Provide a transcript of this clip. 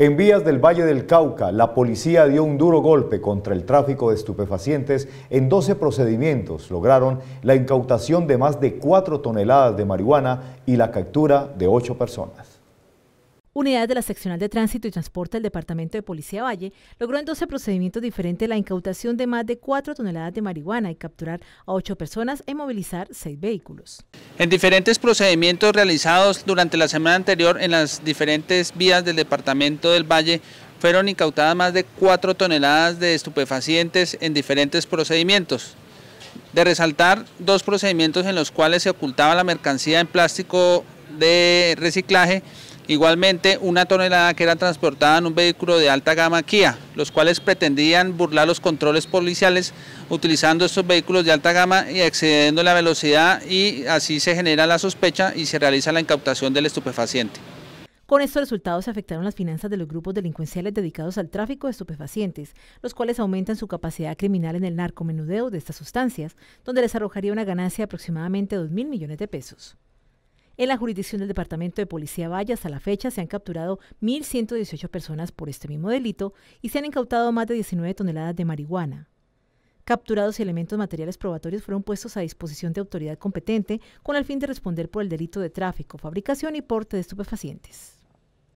En vías del Valle del Cauca, la policía dio un duro golpe contra el tráfico de estupefacientes. En 12 procedimientos lograron la incautación de más de 4 toneladas de marihuana y la captura de 8 personas. Unidad de la Seccional de Tránsito y Transporte del Departamento de Policía Valle logró en 12 procedimientos diferentes la incautación de más de 4 toneladas de marihuana y capturar a 8 personas e movilizar 6 vehículos. En diferentes procedimientos realizados durante la semana anterior en las diferentes vías del Departamento del Valle, fueron incautadas más de 4 toneladas de estupefacientes en diferentes procedimientos. De resaltar dos procedimientos en los cuales se ocultaba la mercancía en plástico de reciclaje Igualmente, una tonelada que era transportada en un vehículo de alta gama Kia, los cuales pretendían burlar los controles policiales utilizando estos vehículos de alta gama y excediendo la velocidad y así se genera la sospecha y se realiza la incautación del estupefaciente. Con estos resultados se afectaron las finanzas de los grupos delincuenciales dedicados al tráfico de estupefacientes, los cuales aumentan su capacidad criminal en el narcomenudeo de estas sustancias, donde les arrojaría una ganancia de aproximadamente 2 mil millones de pesos. En la jurisdicción del Departamento de Policía Valle, hasta la fecha se han capturado 1.118 personas por este mismo delito y se han incautado más de 19 toneladas de marihuana. Capturados y elementos materiales probatorios fueron puestos a disposición de autoridad competente con el fin de responder por el delito de tráfico, fabricación y porte de estupefacientes.